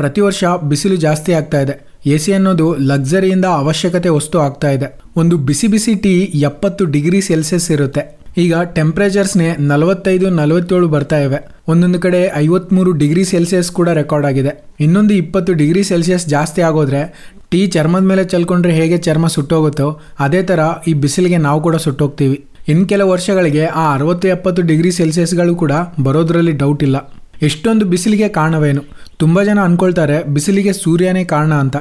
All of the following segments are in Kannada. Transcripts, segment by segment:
ಪ್ರತಿ ವರ್ಷ ಬಿಸಿಲು ಜಾಸ್ತಿ ಆಗ್ತಾ ಇದೆ ಎ ಸಿ ಅನ್ನೋದು ಲಕ್ಸರಿಯಿಂದ ಅವಶ್ಯಕತೆ ವಸ್ತು ಆಗ್ತಾ ಇದೆ ಒಂದು ಬಿಸಿ ಬಿಸಿ ಟೀ ಎಪ್ಪತ್ತು ಡಿಗ್ರಿ ಸೆಲ್ಸಿಯಸ್ ಇರುತ್ತೆ ಈಗ ಟೆಂಪ್ರೇಚರ್ಸ್ನೇ ನಲವತ್ತೈದು ನಲವತ್ತೇಳು ಬರ್ತಾ ಇವೆ ಒಂದೊಂದು ಕಡೆ ಐವತ್ಮೂರು ಡಿಗ್ರಿ ಸೆಲ್ಸಿಯಸ್ ಕೂಡ ರೆಕಾರ್ಡ್ ಆಗಿದೆ ಇನ್ನೊಂದು ಇಪ್ಪತ್ತು ಡಿಗ್ರಿ ಸೆಲ್ಸಿಯಸ್ ಜಾಸ್ತಿ ಆಗೋದ್ರೆ ಟೀ ಚರ್ಮದ ಮೇಲೆ ಚಲ್ಕೊಂಡ್ರೆ ಹೇಗೆ ಚರ್ಮ ಸುಟ್ಟೋಗುತ್ತೋ ಅದೇ ಥರ ಈ ಬಿಸಿಲಿಗೆ ನಾವು ಕೂಡ ಸುಟ್ಟೋಗ್ತೀವಿ ಇನ್ನು ಕೆಲವು ವರ್ಷಗಳಿಗೆ ಆ ಅರವತ್ತು ಎಪ್ಪತ್ತು ಡಿಗ್ರಿ ಸೆಲ್ಸಿಯಸ್ಗಳು ಕೂಡ ಬರೋದ್ರಲ್ಲಿ ಡೌಟ್ ಇಲ್ಲ ಎಷ್ಟೊಂದು ಬಿಸಿಲಿಗೆ ಕಾರಣವೇನು ತುಂಬ ಜನ ಅಂದ್ಕೊಳ್ತಾರೆ ಬಿಸಿಲಿಗೆ ಸೂರ್ಯನೇ ಕಾರಣ ಅಂತ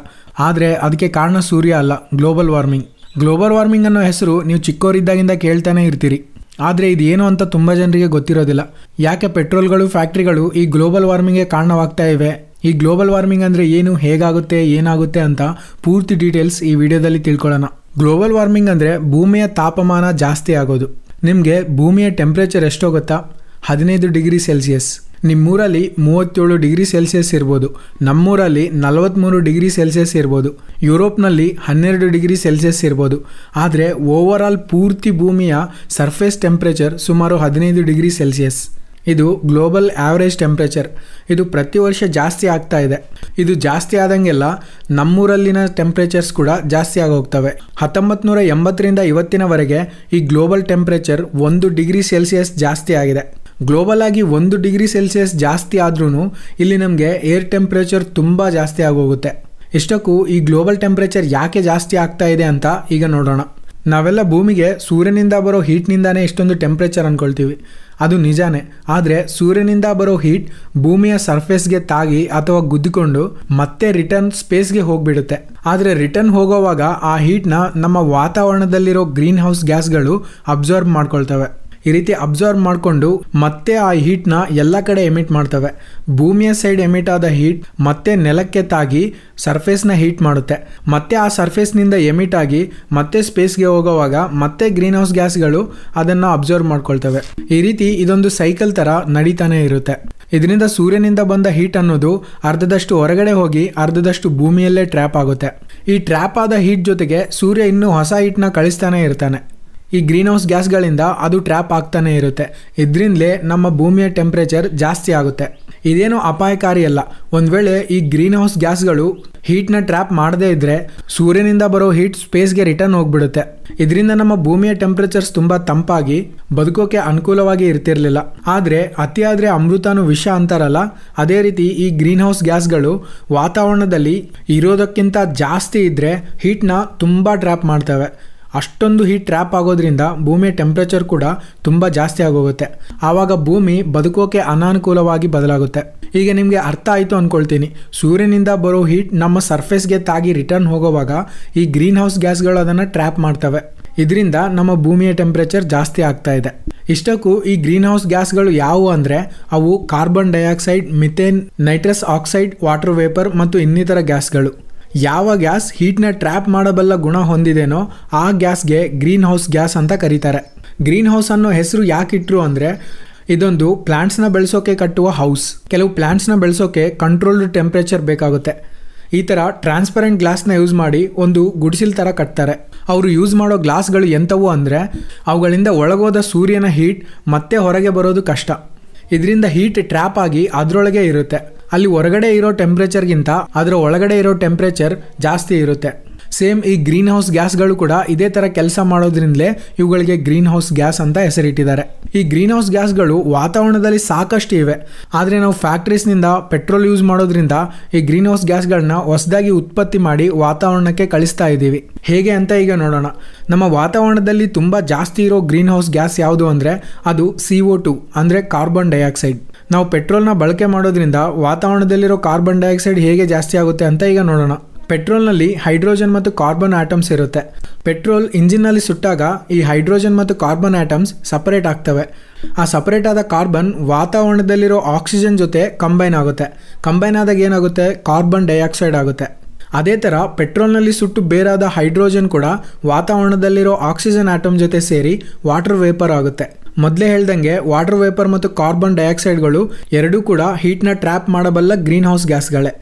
ಆದರೆ ಅದಕ್ಕೆ ಕಾರಣ ಸೂರ್ಯ ಅಲ್ಲ ಗ್ಲೋಬಲ್ ವಾರ್ಮಿಂಗ್ ಗ್ಲೋಬಲ್ ವಾರ್ಮಿಂಗ್ ಅನ್ನೋ ಹೆಸರು ನೀವು ಚಿಕ್ಕವರಿದ್ದಾಗಿಂದ ಕೇಳ್ತಾನೆ ಇರ್ತೀರಿ ಆದರೆ ಇದೇನು ಅಂತ ತುಂಬ ಜನರಿಗೆ ಗೊತ್ತಿರೋದಿಲ್ಲ ಯಾಕೆ ಪೆಟ್ರೋಲ್ಗಳು ಫ್ಯಾಕ್ಟ್ರಿಗಳು ಈ ಗ್ಲೋಬಲ್ ವಾರ್ಮಿಂಗ್ಗೆ ಕಾರಣವಾಗ್ತಾ ಇವೆ ಈ ಗ್ಲೋಬಲ್ ವಾರ್ಮಿಂಗ್ ಅಂದರೆ ಏನು ಹೇಗಾಗುತ್ತೆ ಏನಾಗುತ್ತೆ ಅಂತ ಪೂರ್ತಿ ಡೀಟೇಲ್ಸ್ ಈ ವಿಡಿಯೋದಲ್ಲಿ ತಿಳ್ಕೊಳ್ಳೋಣ ಗ್ಲೋಬಲ್ ವಾರ್ಮಿಂಗ್ ಅಂದರೆ ಭೂಮಿಯ ತಾಪಮಾನ ಜಾಸ್ತಿ ಆಗೋದು ನಿಮಗೆ ಭೂಮಿಯ ಟೆಂಪ್ರೇಚರ್ ಎಷ್ಟೋ ಗೊತ್ತಾ ಹದಿನೈದು ಡಿಗ್ರಿ ಸೆಲ್ಸಿಯಸ್ ನಿಮ್ಮೂರಲ್ಲಿ ಮೂವತ್ತೇಳು ಡಿಗ್ರಿ ಸೆಲ್ಸಿಯಸ್ ಇರ್ಬೋದು ನಮ್ಮೂರಲ್ಲಿ ನಲವತ್ತ್ಮೂರು ಡಿಗ್ರಿ ಸೆಲ್ಸಿಯಸ್ ಇರ್ಬೋದು ಯುರೋಪ್ನಲ್ಲಿ ಹನ್ನೆರಡು ಡಿಗ್ರಿ ಸೆಲ್ಸಿಯಸ್ ಇರ್ಬೋದು ಆದರೆ ಓವರ್ ಪೂರ್ತಿ ಭೂಮಿಯ ಸರ್ಫೇಸ್ ಟೆಂಪ್ರೇಚರ್ ಸುಮಾರು ಹದಿನೈದು ಡಿಗ್ರಿ ಸೆಲ್ಸಿಯಸ್ ಇದು ಗ್ಲೋಬಲ್ ಆವರೇಜ್ ಟೆಂಪ್ರೇಚರ್ ಇದು ಪ್ರತಿ ವರ್ಷ ಜಾಸ್ತಿ ಆಗ್ತಾ ಇದೆ ಇದು ಜಾಸ್ತಿ ಆದಂಗೆಲ್ಲ ನಮ್ಮೂರಲ್ಲಿನ ಟೆಂಪ್ರೇಚರ್ಸ್ ಕೂಡ ಜಾಸ್ತಿ ಆಗೋಗ್ತವೆ ಹತ್ತೊಂಬತ್ತು ನೂರ ಎಂಬತ್ತರಿಂದ ಇವತ್ತಿನವರೆಗೆ ಈ ಗ್ಲೋಬಲ್ ಟೆಂಪ್ರೇಚರ್ ಒಂದು ಡಿಗ್ರಿ ಸೆಲ್ಸಿಯಸ್ ಜಾಸ್ತಿ ಆಗಿದೆ ಗ್ಲೋಬಲ್ ಆಗಿ ಒಂದು ಡಿಗ್ರಿ ಸೆಲ್ಸಿಯಸ್ ಜಾಸ್ತಿ ಆದ್ರೂ ಇಲ್ಲಿ ನಮಗೆ ಏರ್ ಟೆಂಪ್ರೇಚರ್ ತುಂಬ ಜಾಸ್ತಿ ಆಗೋಗುತ್ತೆ ಇಷ್ಟಕ್ಕೂ ಈ ಗ್ಲೋಬಲ್ ಟೆಂಪ್ರೇಚರ್ ಯಾಕೆ ಜಾಸ್ತಿ ಆಗ್ತಾ ಇದೆ ಅಂತ ಈಗ ನೋಡೋಣ ನಾವೆಲ್ಲ ಭೂಮಿಗೆ ಸೂರ್ಯನಿಂದ ಬರೋ ಹೀಟ್ನಿಂದಾನೇ ಇಷ್ಟೊಂದು ಟೆಂಪ್ರೇಚರ್ ಅಂದ್ಕೊಳ್ತೀವಿ ಅದು ನಿಜಾನೇ ಆದರೆ ಸೂರ್ಯನಿಂದ ಬರೋ ಹೀಟ್ ಭೂಮಿಯ ಸರ್ಫೇಸ್ಗೆ ತಾಗಿ ಅಥವಾ ಗುದ್ದಿಕೊಂಡು ಮತ್ತೆ ರಿಟರ್ನ್ ಸ್ಪೇಸ್ಗೆ ಹೋಗಿಬಿಡುತ್ತೆ ಆದರೆ ರಿಟರ್ನ್ ಹೋಗೋವಾಗ ಆ ಹೀಟ್ನ ನಮ್ಮ ವಾತಾವರಣದಲ್ಲಿರೋ ಗ್ರೀನ್ ಹೌಸ್ ಗ್ಯಾಸ್ಗಳು ಅಬ್ಸರ್ವ್ ಮಾಡ್ಕೊಳ್ತವೆ ಈ ರೀತಿ ಅಬ್ಸರ್ವ್ ಮಾಡಿಕೊಂಡು ಮತ್ತೆ ಆ ಹೀಟ್ನ ಎಲ್ಲ ಕಡೆ ಎಮಿಟ್ ಮಾಡ್ತವೆ ಭೂಮಿಯ ಸೈಡ್ ಎಮಿಟ್ ಆದ ಹೀಟ್ ಮತ್ತೆ ನೆಲಕ್ಕೆ ತಾಗಿ ಸರ್ಫೇಸ್ನ ಹೀಟ್ ಮಾಡುತ್ತೆ ಮತ್ತೆ ಆ ಸರ್ಫೇಸ್ನಿಂದ ಎಮಿಟ್ ಆಗಿ ಮತ್ತೆ ಸ್ಪೇಸ್ಗೆ ಹೋಗೋವಾಗ ಮತ್ತೆ ಗ್ರೀನ್ ಹೌಸ್ ಗ್ಯಾಸ್ಗಳು ಅದನ್ನು ಅಬ್ಸರ್ವ್ ಮಾಡ್ಕೊಳ್ತವೆ ಈ ರೀತಿ ಇದೊಂದು ಸೈಕಲ್ ಥರ ನಡೀತಾನೆ ಇರುತ್ತೆ ಇದರಿಂದ ಸೂರ್ಯನಿಂದ ಬಂದ ಹೀಟ್ ಅನ್ನೋದು ಅರ್ಧದಷ್ಟು ಹೊರಗಡೆ ಹೋಗಿ ಅರ್ಧದಷ್ಟು ಭೂಮಿಯಲ್ಲೇ ಟ್ರ್ಯಾಪ್ ಆಗುತ್ತೆ ಈ ಟ್ರ್ಯಾಪ್ ಆದ ಹೀಟ್ ಜೊತೆಗೆ ಸೂರ್ಯ ಇನ್ನೂ ಹೊಸ ಹೀಟ್ನ ಕಳಿಸ್ತಾನೆ ಇರ್ತಾನೆ ಈ ಗ್ರೀನ್ ಹೌಸ್ ಗ್ಯಾಸ್ಗಳಿಂದ ಅದು ಟ್ರ್ಯಾಪ್ ಆಗ್ತಾನೆ ಇರುತ್ತೆ ಇದರಿಂದಲೇ ನಮ್ಮ ಭೂಮಿಯ ಟೆಂಪ್ರೇಚರ್ ಜಾಸ್ತಿ ಆಗುತ್ತೆ ಇದೇನು ಅಪಾಯಕಾರಿ ಅಲ್ಲ ಒಂದು ವೇಳೆ ಈ ಗ್ರೀನ್ ಹೌಸ್ ಗ್ಯಾಸ್ಗಳು ಹೀಟ್ನ ಟ್ರ್ಯಾಪ್ ಮಾಡದೇ ಇದ್ದರೆ ಸೂರ್ಯನಿಂದ ಬರೋ ಹೀಟ್ ಸ್ಪೇಸ್ಗೆ ರಿಟರ್ನ್ ಹೋಗ್ಬಿಡುತ್ತೆ ಇದರಿಂದ ನಮ್ಮ ಭೂಮಿಯ ಟೆಂಪ್ರೇಚರ್ಸ್ ತುಂಬ ತಂಪಾಗಿ ಬದುಕೋಕೆ ಅನುಕೂಲವಾಗಿ ಇರ್ತಿರ್ಲಿಲ್ಲ ಆದರೆ ಅತಿಯಾದರೆ ಅಮೃತನೂ ವಿಷ ಅಂತಾರಲ್ಲ ಅದೇ ರೀತಿ ಈ ಗ್ರೀನ್ ಹೌಸ್ ಗ್ಯಾಸ್ಗಳು ವಾತಾವರಣದಲ್ಲಿ ಇರೋದಕ್ಕಿಂತ ಜಾಸ್ತಿ ಇದ್ದರೆ ಹೀಟ್ನ ತುಂಬ ಟ್ರ್ಯಾಪ್ ಮಾಡ್ತವೆ ಅಷ್ಟೊಂದು ಹೀಟ್ ಟ್ರ್ಯಾಪ್ ಆಗೋದ್ರಿಂದ ಭೂಮಿಯ ಟೆಂಪ್ರೇಚರ್ ಕೂಡ ತುಂಬ ಜಾಸ್ತಿ ಆಗೋಗುತ್ತೆ ಆವಾಗ ಭೂಮಿ ಬದುಕೋಕೆ ಅನಾನುಕೂಲವಾಗಿ ಬದಲಾಗುತ್ತೆ ಈಗ ನಿಮಗೆ ಅರ್ಥ ಆಯಿತು ಅಂದ್ಕೊಳ್ತೀನಿ ಸೂರ್ಯನಿಂದ ಬರೋ ಹೀಟ್ ನಮ್ಮ ಸರ್ಫೇಸ್ಗೆ ತಾಗಿ ರಿಟರ್ನ್ ಹೋಗೋವಾಗ ಈ ಗ್ರೀನ್ ಹೌಸ್ ಗ್ಯಾಸ್ಗಳು ಅದನ್ನು ಟ್ರ್ಯಾಪ್ ಮಾಡ್ತವೆ ಇದರಿಂದ ನಮ್ಮ ಭೂಮಿಯ ಟೆಂಪ್ರೇಚರ್ ಜಾಸ್ತಿ ಆಗ್ತಾ ಇದೆ ಇಷ್ಟಕ್ಕೂ ಈ ಗ್ರೀನ್ ಹೌಸ್ ಗ್ಯಾಸ್ಗಳು ಯಾವುವು ಅಂದರೆ ಅವು carbon dioxide methane nitrous oxide water vapour ಮತ್ತು ಇನ್ನಿತರ ಗ್ಯಾಸ್ಗಳು ಯಾವ ಗ್ಯಾಸ್ ಹೀಟ್ನ ಟ್ರ್ಯಾಪ್ ಮಾಡಬಲ್ಲ ಗುಣ ಹೊಂದಿದೆನೋ ಆ ಗ್ಯಾಸ್ಗೆ ಗ್ರೀನ್ ಹೌಸ್ ಗ್ಯಾಸ್ ಅಂತ ಕರೀತಾರೆ ಗ್ರೀನ್ ಹೌಸ್ ಅನ್ನೋ ಹೆಸರು ಯಾಕಿಟ್ರು ಅಂದರೆ ಇದೊಂದು ಪ್ಲ್ಯಾಂಟ್ಸ್ನ ಬೆಳೆಸೋಕೆ ಕಟ್ಟುವ ಹೌಸ್ ಕೆಲವು ಪ್ಲ್ಯಾಂಟ್ಸ್ನ ಬೆಳೆಸೋಕೆ ಕಂಟ್ರೋಲ್ಡ್ ಟೆಂಪ್ರೇಚರ್ ಬೇಕಾಗುತ್ತೆ ಈ ಥರ ಟ್ರಾನ್ಸ್ಪರೆಂಟ್ ಗ್ಲಾಸ್ನ ಯೂಸ್ ಮಾಡಿ ಒಂದು ಗುಡಿಸಿಲ್ ಥರ ಕಟ್ತಾರೆ ಅವರು ಯೂಸ್ ಮಾಡೋ ಗ್ಲಾಸ್ಗಳು ಎಂಥವು ಅಂದರೆ ಅವುಗಳಿಂದ ಒಳಗೋದ ಸೂರ್ಯನ ಹೀಟ್ ಮತ್ತೆ ಹೊರಗೆ ಬರೋದು ಕಷ್ಟ ಇದರಿಂದ ಹೀಟ್ ಟ್ರ್ಯಾಪ್ ಆಗಿ ಅದರೊಳಗೆ ಇರುತ್ತೆ ಅಲ್ಲಿ ಹೊರಗಡೆ ಇರೋ ಟೆಂಪ್ರೇಚರ್ಗಿಂತ ಅದರ ಒಳಗಡೆ ಇರೋ ಟೆಂಪ್ರೇಚರ್ ಜಾಸ್ತಿ ಇರುತ್ತೆ ಸೇಮ್ ಈ ಗ್ರೀನ್ ಹೌಸ್ ಗ್ಯಾಸ್ಗಳು ಕೂಡ ಇದೇ ಥರ ಕೆಲಸ ಮಾಡೋದ್ರಿಂದಲೇ ಇವುಗಳಿಗೆ ಗ್ರೀನ್ ಹೌಸ್ ಗ್ಯಾಸ್ ಅಂತ ಹೆಸರಿಟ್ಟಿದ್ದಾರೆ ಈ ಗ್ರೀನ್ ಹೌಸ್ ಗ್ಯಾಸ್ಗಳು ವಾತಾವರಣದಲ್ಲಿ ಸಾಕಷ್ಟು ಇವೆ ಆದರೆ ನಾವು ಫ್ಯಾಕ್ಟ್ರೀಸ್ನಿಂದ ಪೆಟ್ರೋಲ್ ಯೂಸ್ ಮಾಡೋದ್ರಿಂದ ಈ ಗ್ರೀನ್ ಹೌಸ್ ಗ್ಯಾಸ್ಗಳನ್ನ ಹೊಸದಾಗಿ ಉತ್ಪತ್ತಿ ಮಾಡಿ ವಾತಾವರಣಕ್ಕೆ ಕಳಿಸ್ತಾ ಇದ್ದೀವಿ ಹೇಗೆ ಅಂತ ಈಗ ನೋಡೋಣ ನಮ್ಮ ವಾತಾವರಣದಲ್ಲಿ ತುಂಬ ಜಾಸ್ತಿ ಇರೋ ಗ್ರೀನ್ ಹೌಸ್ ಗ್ಯಾಸ್ ಯಾವುದು ಅಂದರೆ ಅದು ಸಿ ಓ ಟು ಅಂದರೆ ಕಾರ್ಬನ್ ಡೈಆಕ್ಸೈಡ್ ನಾವು ಪೆಟ್ರೋಲ್ನ ಬಳಕೆ ಮಾಡೋದ್ರಿಂದ ವಾತಾವರಣದಲ್ಲಿರೋ ಕಾರ್ಬನ್ ಡೈಆಕ್ಸೈಡ್ ಹೇಗೆ ಜಾಸ್ತಿ ಆಗುತ್ತೆ ಅಂತ ಈಗ ನೋಡೋಣ ಪೆಟ್ರೋಲ್ನಲ್ಲಿ ಹೈಡ್ರೋಜನ್ ಮತ್ತು ಕಾರ್ಬನ್ ಆಟಮ್ಸ್ ಇರುತ್ತೆ ಪೆಟ್ರೋಲ್ ಇಂಜಿನ್ನಲ್ಲಿ ಸುಟ್ಟಾಗ ಈ ಹೈಡ್ರೋಜನ್ ಮತ್ತು ಕಾರ್ಬನ್ ಆಟಮ್ಸ್ ಸಪರೇಟ್ ಆಗ್ತವೆ ಆ ಸಪರೇಟ್ ಆದ ಕಾರ್ಬನ್ ವಾತಾವರಣದಲ್ಲಿರೋ ಆಕ್ಸಿಜನ್ ಜೊತೆ ಕಂಬೈನ್ ಆಗುತ್ತೆ ಕಂಬೈನ್ ಆದಾಗ ಏನಾಗುತ್ತೆ ಕಾರ್ಬನ್ ಡೈಆಕ್ಸೈಡ್ ಆಗುತ್ತೆ ಅದೇ ಥರ ಪೆಟ್ರೋಲ್ನಲ್ಲಿ ಸುಟ್ಟು ಬೇರಾದ ಹೈಡ್ರೋಜನ್ ಕೂಡ ವಾತಾವರಣದಲ್ಲಿರೋ ಆಕ್ಸಿಜನ್ ಆಟಮ್ ಜೊತೆ ಸೇರಿ ವಾಟರ್ ವೇಪರ್ ಆಗುತ್ತೆ ಮೊದಲೇ ಹೇಳ್ದಂಗೆ ವಾಟರ್ ವೇಪರ್ ಮತ್ತು ಕಾರ್ಬನ್ ಡೈಆಕ್ಸೈಡ್ಗಳು ಎರಡೂ ಕೂಡ ಹೀಟ್ನ ಟ್ರ್ಯಾಪ್ ಮಾಡಬಲ್ಲ ಗ್ರೀನ್ ಹೌಸ್ ಗ್ಯಾಸ್ಗಳೇ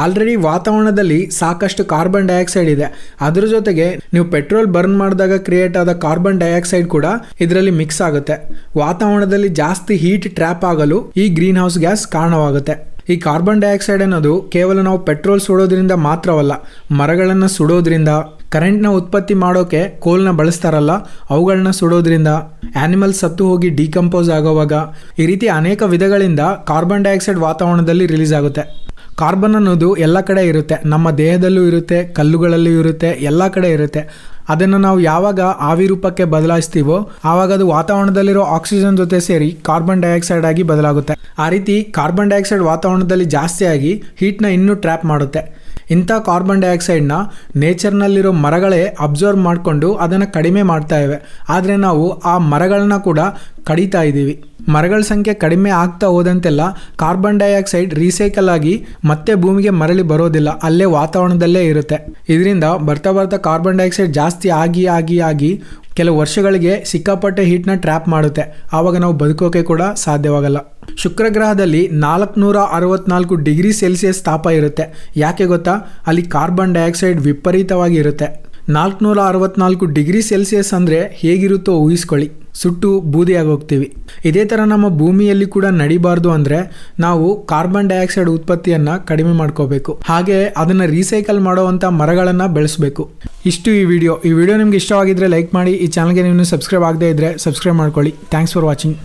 ಆಲ್ರೆಡಿ ವಾತಾವರಣದಲ್ಲಿ ಸಾಕಷ್ಟು ಕಾರ್ಬನ್ ಡೈಆಕ್ಸೈಡ್ ಇದೆ ಅದರ ಜೊತೆಗೆ ನೀವು ಪೆಟ್ರೋಲ್ ಬರ್ನ್ ಮಾಡಿದಾಗ ಕ್ರಿಯೇಟ್ ಆದ ಕಾರ್ಬನ್ ಡೈಆಕ್ಸೈಡ್ ಕೂಡ ಇದರಲ್ಲಿ ಮಿಕ್ಸ್ ಆಗುತ್ತೆ ವಾತಾವರಣದಲ್ಲಿ ಜಾಸ್ತಿ ಹೀಟ್ ಟ್ರ್ಯಾಪ್ ಆಗಲು ಈ ಗ್ರೀನ್ ಹೌಸ್ ಗ್ಯಾಸ್ ಕಾರಣವಾಗುತ್ತೆ ಈ ಕಾರ್ಬನ್ ಡೈಆಕ್ಸೈಡ್ ಅನ್ನೋದು ಕೇವಲ ನಾವು ಪೆಟ್ರೋಲ್ ಸುಡೋದ್ರಿಂದ ಮಾತ್ರವಲ್ಲ ಮರಗಳನ್ನು ಸುಡೋದ್ರಿಂದ ಕರೆಂಟ್ನ ಉತ್ಪತ್ತಿ ಮಾಡೋಕ್ಕೆ ಕೋಲ್ನ ಬಳಸ್ತಾರಲ್ಲ ಅವುಗಳನ್ನ ಸುಡೋದ್ರಿಂದ ಆ್ಯನಿಮಲ್ಸ್ ಸತ್ತು ಹೋಗಿ ಡಿಕಂಪೋಸ್ ಆಗೋವಾಗ ಈ ರೀತಿ ಅನೇಕ ವಿಧಗಳಿಂದ ಕಾರ್ಬನ್ ಡೈಆಕ್ಸೈಡ್ ವಾತಾವರಣದಲ್ಲಿ ರಿಲೀಸ್ ಆಗುತ್ತೆ ಕಾರ್ಬನ್ ಅನ್ನೋದು ಎಲ್ಲ ಕಡೆ ಇರುತ್ತೆ ನಮ್ಮ ದೇಹದಲ್ಲೂ ಇರುತ್ತೆ ಕಲ್ಲುಗಳಲ್ಲೂ ಇರುತ್ತೆ ಎಲ್ಲ ಕಡೆ ಇರುತ್ತೆ ಅದನ್ನು ನಾವು ಯಾವಾಗ ಆವಿ ರೂಪಕ್ಕೆ ಬದಲಾಯಿಸ್ತೀವೋ ಆವಾಗ ಅದು ವಾತಾವರಣದಲ್ಲಿರೋ ಆಕ್ಸಿಜನ್ ಜೊತೆ ಸೇರಿ ಕಾರ್ಬನ್ ಡೈಆಕ್ಸೈಡ್ ಆಗಿ ಬದಲಾಗುತ್ತೆ ಆ ರೀತಿ ಕಾರ್ಬನ್ ಡೈಆಕ್ಸೈಡ್ ವಾತಾವರಣದಲ್ಲಿ ಜಾಸ್ತಿಯಾಗಿ ಹೀಟ್ನ ಇನ್ನೂ ಟ್ರ್ಯಾಪ್ ಮಾಡುತ್ತೆ ಇಂಥ ಕಾರ್ಬನ್ ಡೈಆಕ್ಸೈಡ್ನ ನೇಚರ್ನಲ್ಲಿರೋ ಮರಗಳೇ ಅಬ್ಸರ್ವ್ ಮಾಡಿಕೊಂಡು ಅದನ್ನು ಕಡಿಮೆ ಮಾಡ್ತಾ ಇವೆ ಆದರೆ ನಾವು ಆ ಮರಗಳನ್ನ ಕೂಡ ಕಡಿತಾ ಇದ್ದೀವಿ ಮರಗಳ ಸಂಖ್ಯೆ ಕಡಿಮೆ ಆಗ್ತಾ ಹೋದಂತೆಲ್ಲ ಕಾರ್ಬನ್ ಡೈಆಕ್ಸೈಡ್ ರೀಸೈಕಲ್ ಆಗಿ ಮತ್ತೆ ಭೂಮಿಗೆ ಮರಳಿ ಬರೋದಿಲ್ಲ ಅಲ್ಲೇ ವಾತಾವರಣದಲ್ಲೇ ಇರುತ್ತೆ ಇದರಿಂದ ಬರ್ತಾ ಬರ್ತಾ ಕಾರ್ಬನ್ ಡೈಆಕ್ಸೈಡ್ ಜಾಸ್ತಿ ಆಗಿ ಆಗಿ ಆಗಿ ಕೆಲವು ವರ್ಷಗಳಿಗೆ ಸಿಕ್ಕಾಪಟ್ಟೆ ಹೀಟ್ನ ಟ್ರ್ಯಾಪ್ ಮಾಡುತ್ತೆ ಆವಾಗ ನಾವು ಬದುಕೋಕೆ ಕೂಡ ಸಾಧ್ಯವಾಗಲ್ಲ ಶುಕ್ರಗ್ರಹದಲ್ಲಿ ನಾಲ್ಕುನೂರ ಅರವತ್ನಾಲ್ಕು ಡಿಗ್ರಿ ಸೆಲ್ಸಿಯಸ್ ತಾಪ ಇರುತ್ತೆ ಯಾಕೆ ಗೊತ್ತಾ ಅಲ್ಲಿ ಕಾರ್ಬನ್ ಡೈಆಕ್ಸೈಡ್ ವಿಪರೀತವಾಗಿ ಇರುತ್ತೆ ನಾಲ್ಕುನೂರ ಅರವತ್ನಾಲ್ಕು ಡಿಗ್ರಿ ಸೆಲ್ಸಿಯಸ್ ಅಂದರೆ ಹೇಗಿರುತ್ತೋ ಊಹಿಸ್ಕೊಳ್ಳಿ ಸುಟ್ಟು ಬೂದಿಯಾಗಿ ಹೋಗ್ತೀವಿ ಇದೇ ಥರ ನಮ್ಮ ಭೂಮಿಯಲ್ಲಿ ಕೂಡ ನಡಿಬಾರ್ದು ಅಂದರೆ ನಾವು ಕಾರ್ಬನ್ ಡೈಆಕ್ಸೈಡ್ ಉತ್ಪತ್ತಿಯನ್ನು ಕಡಿಮೆ ಮಾಡ್ಕೋಬೇಕು ಹಾಗೆ ಅದನ್ನು ರೀಸೈಕಲ್ ಮಾಡೋವಂಥ ಮರಗಳನ್ನು ಬೆಳೆಸಬೇಕು ಇಷ್ಟು ಈ ವಿಡಿಯೋ ಈ ವಿಡಿಯೋ ನಿಮ್ಗೆ ಇಷ್ಟವಾಗಿದ್ದರೆ ಲೈಕ್ ಮಾಡಿ ಈ ಚಾನಲ್ಗೆ ನೀವು ಸಬ್ಸ್ಕ್ರೈಬ್ ಆಗದೇ ಇದ್ದರೆ ಸಬ್ಸ್ಕ್ರೈಬ್ ಮಾಡ್ಕೊಳ್ಳಿ ಥ್ಯಾಂಕ್ಸ್ ಫಾರ್ ವಾಚಿಂಗ್